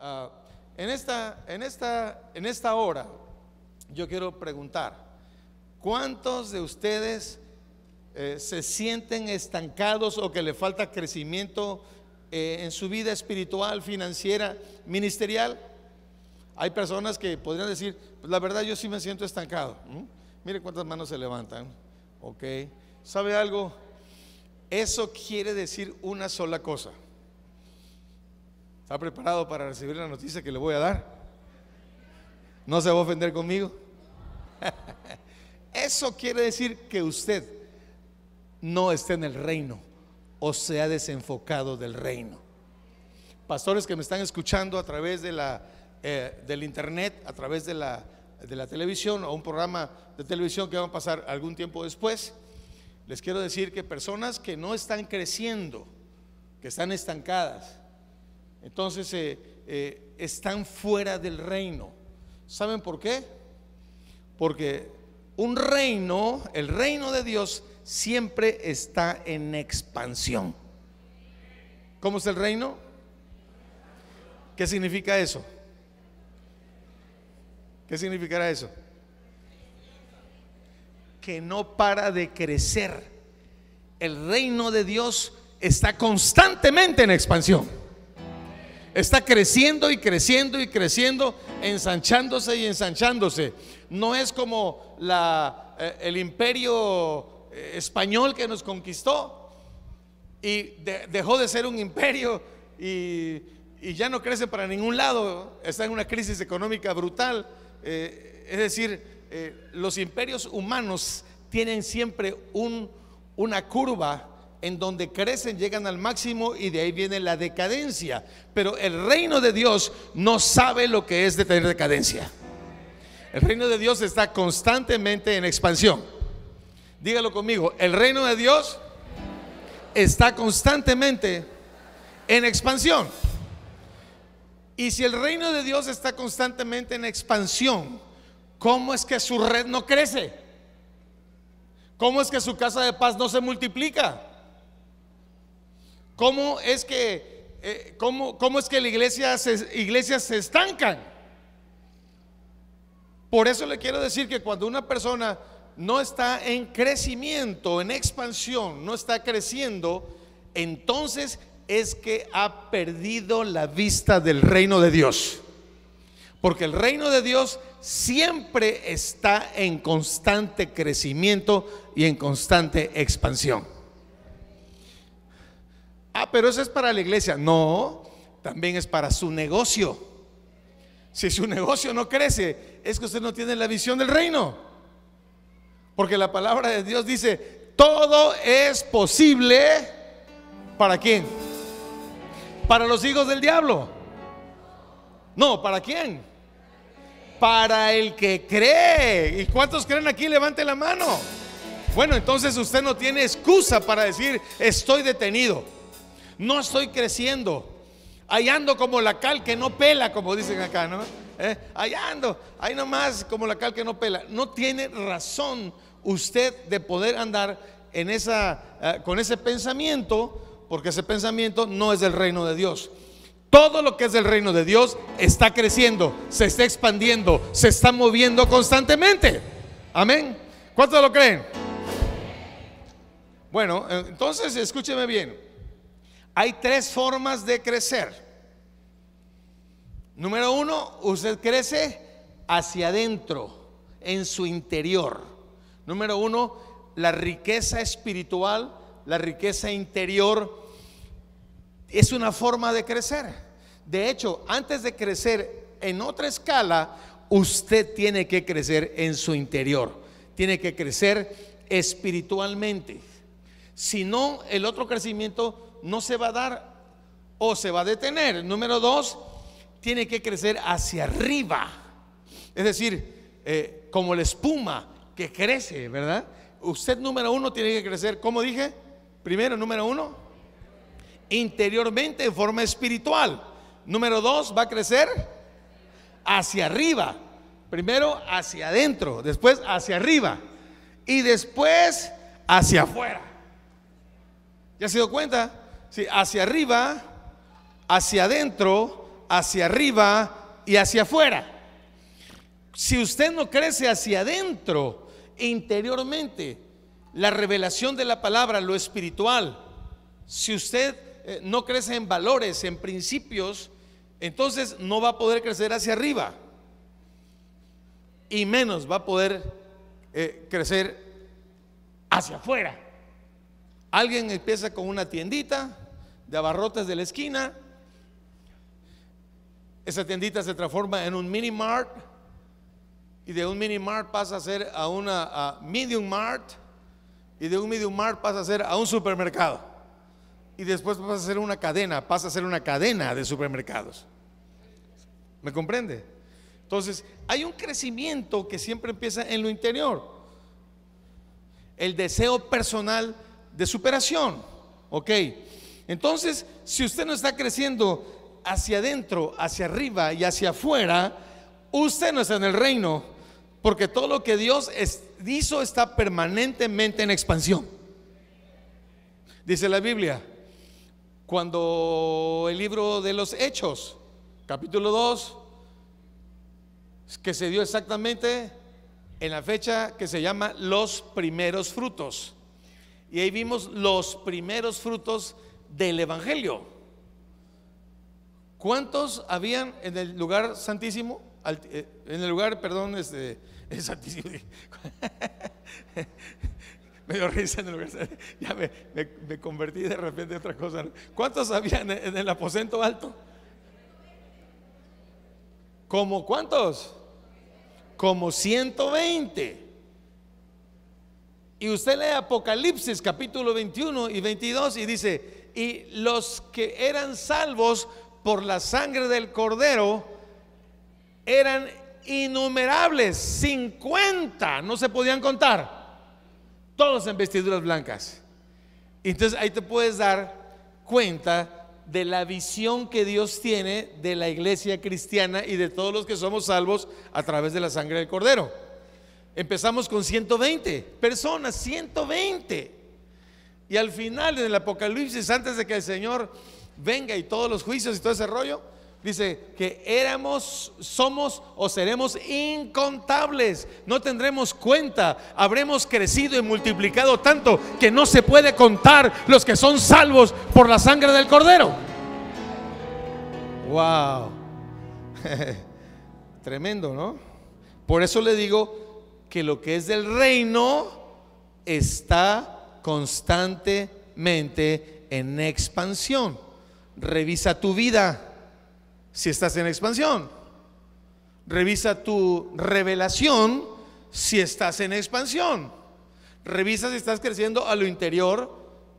Ah, en, esta, en, esta, en esta hora, yo quiero preguntar, ¿cuántos de ustedes eh, se sienten estancados o que le falta crecimiento eh, en su vida espiritual, financiera, ministerial? Hay personas que podrían decir, pues la verdad yo sí me siento estancado. Mire cuántas manos se levantan. Ok. ¿Sabe algo? Eso quiere decir una sola cosa. ¿Está preparado para recibir la noticia que le voy a dar? ¿No se va a ofender conmigo? Eso quiere decir que usted no está en el reino o se ha desenfocado del reino. Pastores que me están escuchando a través de la, eh, del internet, a través de la, de la televisión o un programa de televisión que va a pasar algún tiempo después, les quiero decir que personas que no están creciendo, que están estancadas, entonces eh, eh, están fuera del reino. ¿Saben por qué? Porque un reino, el reino de Dios, siempre está en expansión. ¿Cómo es el reino? ¿Qué significa eso? ¿Qué significará eso? Que no para de crecer. El reino de Dios está constantemente en expansión. Está creciendo y creciendo y creciendo, ensanchándose y ensanchándose. No es como la, eh, el imperio eh, español que nos conquistó y dejó de ser un imperio y, ya no crece para ningún lado. Está en una crisis económica brutal. Eh, es decir, los imperios humanos tienen siempre una curva en donde crecen, llegan al máximo y de ahí viene la decadencia. Pero el reino de Dios no sabe lo que es de tener decadencia. El reino de Dios está constantemente en expansión. Dígalo conmigo, el reino de Dios está constantemente en expansión. Y si el reino de Dios está constantemente en expansión, ¿cómo es que su red no crece? ¿Cómo es que su casa de paz no se multiplica? ¿Cómo es que, eh, cómo, es que la iglesia iglesias se estancan? Por eso le quiero decir que cuando una persona no está en crecimiento, en expansión, no está creciendo, entonces es que ha perdido la vista del reino de Dios. Porque el reino de Dios siempre está en constante crecimiento y en constante expansión. Ah, pero eso es para la iglesia. No, también es para su negocio. Si su negocio no crece, es que usted no tiene la visión del reino. Porque la palabra de Dios dice, todo es posible. ¿Para quién? Para los hijos del diablo. No, ¿para quién? Para el que cree. ¿Y cuántos creen aquí? Levante la mano. Bueno, entonces usted no tiene excusa para decir, estoy detenido. No estoy creciendo. Ahí ando como la cal que no pela, como dicen acá, ¿no? ¿Eh? Ahí ando, ahí nomás como la cal que no pela. No tiene razón usted de poder andar en esa, eh, con ese pensamiento, porque ese pensamiento no es del reino de Dios. Todo lo que es del reino de Dios está creciendo, se está expandiendo, se está moviendo constantemente. Amén. ¿Cuántos lo creen? Bueno, eh, entonces escúcheme bien. Hay tres formas de crecer. Número uno, usted crece hacia adentro, en su interior. Número uno, la riqueza espiritual, la riqueza interior, es una forma de crecer. De hecho, antes de crecer en otra escala, usted tiene que crecer en su interior, tiene que crecer espiritualmente. Si no, el otro crecimiento no se va a dar o se va a detener. Número dos, tiene que crecer hacia arriba. Es decir, eh, como la espuma que crece, ¿verdad? Usted número uno tiene que crecer, como dije, primero, número uno, interiormente en forma espiritual. Número dos, va a crecer hacia arriba. Primero hacia adentro, después hacia arriba y después hacia afuera. ¿Ya se dio cuenta? hacia arriba, hacia adentro, hacia arriba y hacia afuera. Si usted no crece hacia adentro, interiormente, la revelación de la palabra, lo espiritual, si usted eh, no crece en valores, en principios, entonces no va a poder crecer hacia arriba y menos va a poder eh, crecer hacia afuera. Alguien empieza con una tiendita, de abarrotes de la esquina. Esa tiendita se transforma en un mini mart y de un mini mart pasa a ser a una medium mart y de un medium mart pasa a ser a un supermercado y después pasa a ser una cadena, pasa a ser una cadena de supermercados. ¿Me comprende? Entonces, hay un crecimiento que siempre empieza en lo interior. El deseo personal de superación. Ok. Entonces, si usted no está creciendo hacia adentro, hacia arriba y hacia afuera, usted no está en el reino, porque todo lo que Dios hizo está permanentemente en expansión. Dice la Biblia, cuando el libro de los Hechos, capítulo 2, que se dio exactamente en la fecha que se llama los primeros frutos. Y ahí vimos los primeros frutos del Evangelio. ¿Cuántos habían en el lugar santísimo? Eh, en el lugar, perdón, este, es santísimo. me dio risa en el lugar. Ya me, convertí de repente en otra cosa. ¿Cuántos habían en el aposento alto? ¿Como cuántos? Como 120. Y usted lee Apocalipsis capítulo 21 y 22 y dice, y los que eran salvos por la sangre del cordero eran innumerables, 50, no se podían contar, todos en vestiduras blancas. Entonces ahí te puedes dar cuenta de la visión que Dios tiene de la iglesia cristiana y de todos los que somos salvos a través de la sangre del cordero. Empezamos con 120 personas, 120. Y al final, en el Apocalipsis, antes de que el Señor venga y todos los juicios y todo ese rollo, dice que éramos, somos o seremos incontables. No tendremos cuenta. Habremos crecido y multiplicado tanto que no se puede contar los que son salvos por la sangre del Cordero. Wow. Tremendo, ¿no? Por eso le digo que lo que es del reino está constantemente en expansión. Revisa tu vida si estás en expansión. Revisa tu revelación si estás en expansión. Revisa si estás creciendo a lo interior,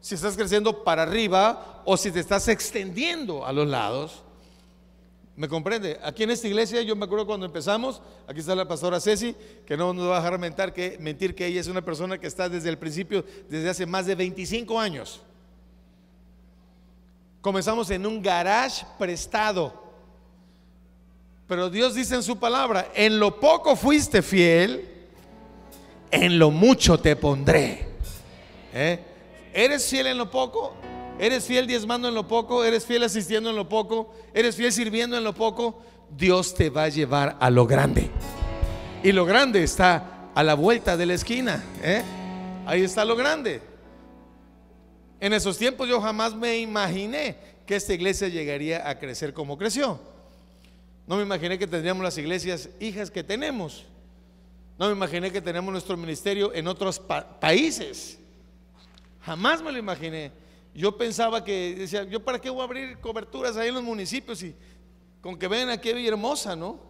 si estás creciendo para arriba o si te estás extendiendo a los lados. ¿Me comprende? Aquí en esta iglesia, yo me acuerdo cuando empezamos, aquí está la pastora Ceci, que no nos va a dejar mentir que, mentir que ella es una persona que está desde el principio, desde hace más de 25 años. Comenzamos en un garage prestado. Pero Dios dice en su palabra, en lo poco fuiste fiel, en lo mucho te pondré. ¿Eh? ¿Eres fiel en lo poco? Eres fiel diezmando en lo poco, eres fiel asistiendo en lo poco, eres fiel sirviendo en lo poco. Dios te va a llevar a lo grande. Y lo grande está a la vuelta de la esquina. ¿eh? Ahí está lo grande. En esos tiempos yo jamás me imaginé que esta iglesia llegaría a crecer como creció. No me imaginé que tendríamos las iglesias hijas que tenemos. No me imaginé que tenemos nuestro ministerio en otros países. Jamás me lo imaginé. Yo pensaba que, decía, ¿yo para qué voy a abrir coberturas ahí en los municipios? Y con que ven aquí a Villahermosa, ¿no?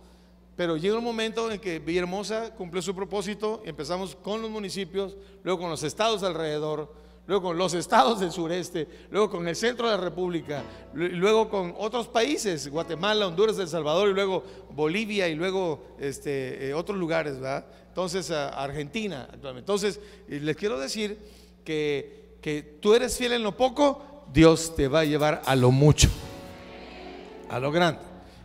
Pero llega un momento en que Villahermosa cumplió su propósito, empezamos con los municipios, luego con los estados alrededor, luego con los estados del sureste, luego con el centro de la República, luego con otros países, Guatemala, Honduras, El Salvador, y luego Bolivia, y luego este, eh, otros lugares, ¿verdad? Entonces, Argentina Entonces, eh, les quiero decir que que tú eres fiel en lo poco, Dios te va a llevar a lo mucho, a lo grande.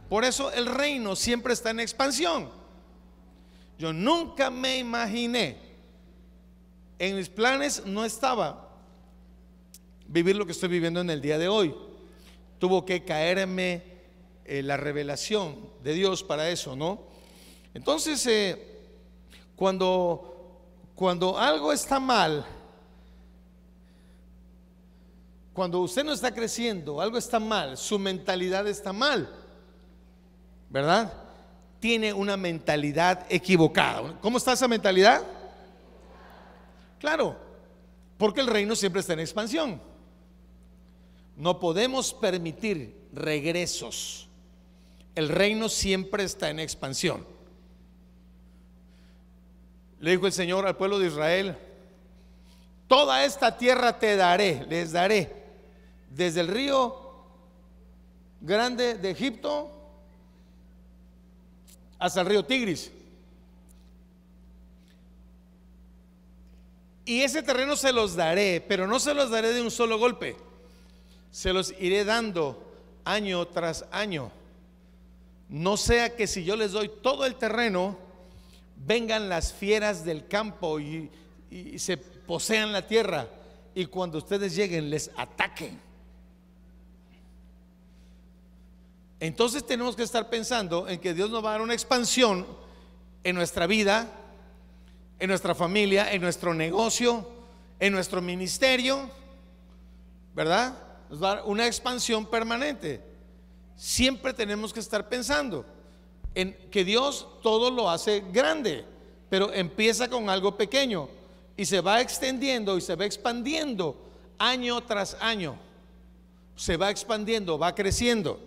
Por eso el reino siempre está en expansión. Yo nunca me imaginé, en mis planes no estaba vivir lo que estoy viviendo en el día de hoy. Tuvo que caerme eh, la revelación de Dios para eso, ¿no? Entonces, eh, cuando, cuando algo está mal, cuando usted no está creciendo, algo está mal, su mentalidad está mal, ¿verdad? Tiene una mentalidad equivocada. ¿Cómo está esa mentalidad? Claro, porque el reino siempre está en expansión. No podemos permitir regresos. El reino siempre está en expansión. Le dijo el Señor al pueblo de Israel, toda esta tierra te daré, les daré, desde el río grande de Egipto hasta el río Tigris. Y ese terreno se los daré, pero no se los daré de un solo golpe. Se los iré dando año tras año. No sea que si yo les doy todo el terreno, vengan las fieras del campo y, se posean la tierra y cuando ustedes lleguen les ataquen. Entonces tenemos que estar pensando en que Dios nos va a dar una expansión en nuestra vida, en nuestra familia, en nuestro negocio, en nuestro ministerio, ¿verdad? Nos va a dar una expansión permanente. Siempre tenemos que estar pensando en que Dios todo lo hace grande, pero empieza con algo pequeño y se va extendiendo y se va expandiendo año tras año. Se va expandiendo, va creciendo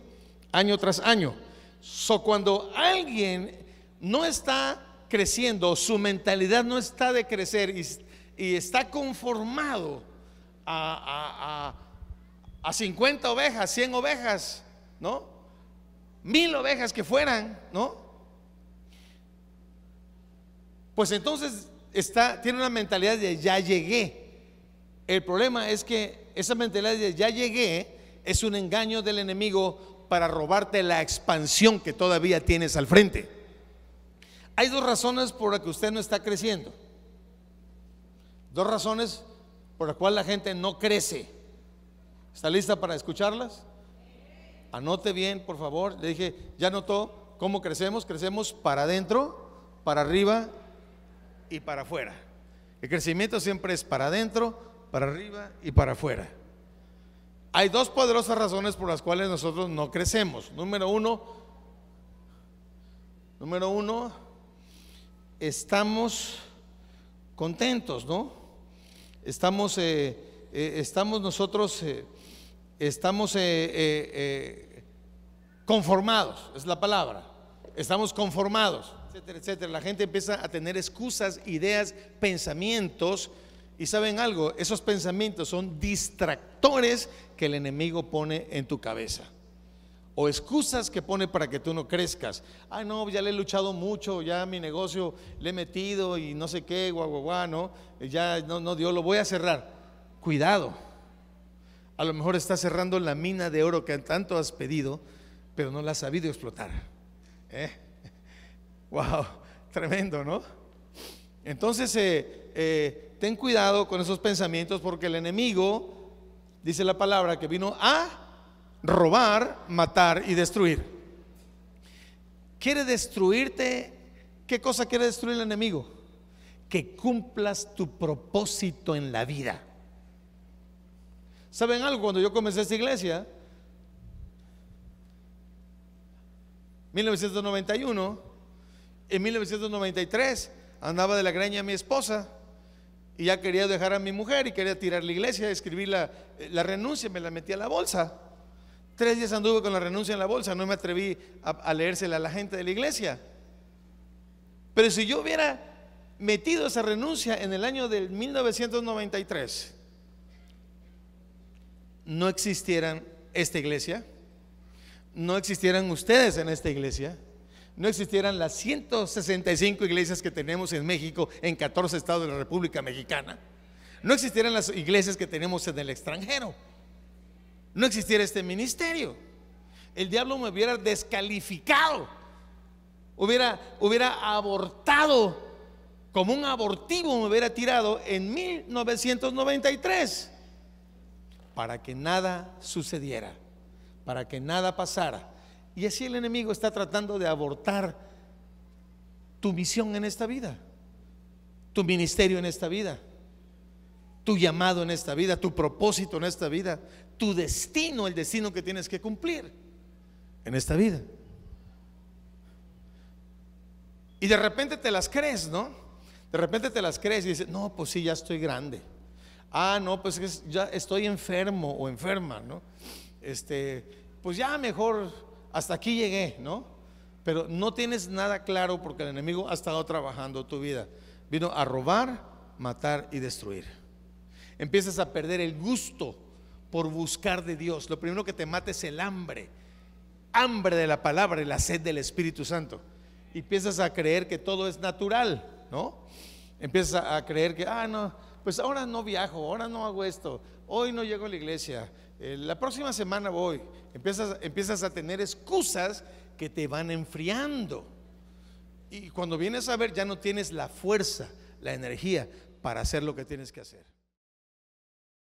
año tras año. So, cuando alguien no está creciendo, su mentalidad no está de crecer y, está conformado a, a, a, 50 ovejas, 100 ovejas, ¿no? Mil ovejas que fueran, ¿no? Pues entonces está, tiene una mentalidad de ya llegué. El problema es que esa mentalidad de ya llegué es un engaño del enemigo para robarte la expansión que todavía tienes al frente. Hay dos razones por las que usted no está creciendo. Dos razones por las cuales la gente no crece. ¿Está lista para escucharlas? Anote bien, por favor. Le dije, ya notó cómo crecemos. Crecemos para adentro, para arriba y para afuera. El crecimiento siempre es para adentro, para arriba y para afuera. Hay dos poderosas razones por las cuales nosotros no crecemos. Número uno, número uno, estamos contentos, ¿no? Estamos, eh, eh, estamos nosotros, eh, estamos conformados, es la palabra. Estamos conformados, etcétera, etcétera. La gente empieza a tener excusas, ideas, pensamientos y saben algo, esos pensamientos son distractores que el enemigo pone en tu cabeza. O excusas que pone para que tú no crezcas. Ah, no, ya le he luchado mucho, ya mi negocio le he metido y no sé qué, guau, guau, guau no, ya no, no dio, lo voy a cerrar. Cuidado. A lo mejor está cerrando la mina de oro que tanto has pedido, pero no la has sabido explotar. ¿Eh? Wow, tremendo, ¿no? Entonces, eh, eh, ten cuidado con esos pensamientos porque el enemigo, dice la palabra, que vino a robar, matar y destruir. Quiere destruirte. ¿Qué cosa quiere destruir el enemigo? Que cumplas tu propósito en la vida. ¿Saben algo? Cuando yo comencé esta iglesia, 1991, en 1993, andaba de la greña a mi esposa y ya quería dejar a mi mujer y quería tirar la iglesia, escribir la, eh, la renuncia, me la metí a la bolsa. Tres días anduve con la renuncia en la bolsa, no me atreví a, leérsela a la gente de la iglesia. Pero si yo hubiera metido esa renuncia en el año de 1993, no existieran esta iglesia, no existieran ustedes en esta iglesia, no existieran las 165 iglesias que tenemos en México, en 14 estados de la República Mexicana, no existieran las iglesias que tenemos en el extranjero, no existiera este ministerio. El diablo me hubiera descalificado, hubiera, hubiera abortado, como un abortivo me hubiera tirado en 1993, para que nada sucediera, para que nada pasara y así el enemigo está tratando de abortar tu misión en esta vida, tu ministerio en esta vida, tu llamado en esta vida, tu propósito en esta vida, tu destino, el destino que tienes que cumplir en esta vida. Y de repente te las crees, ¿no? De repente te las crees y dices, no, pues sí, ya estoy grande. Ah, no, pues ya estoy enfermo o enferma, ¿no? Este, pues ya mejor hasta aquí llegué, ¿no? Pero no tienes nada claro porque el enemigo ha estado trabajando tu vida. Vino a robar, matar y destruir. Empiezas a perder el gusto por buscar de Dios. Lo primero que te mata es el hambre. Hambre de la palabra y la sed del Espíritu Santo. Y empiezas a creer que todo es natural, ¿no? Empiezas a creer que, ah, no, pues ahora no viajo, ahora no hago esto, hoy no llego a la iglesia, eh, la próxima semana voy, empiezas, empiezas a tener excusas que te van enfriando. Y cuando vienes a ver ya no tienes la fuerza, la energía para hacer lo que tienes que hacer.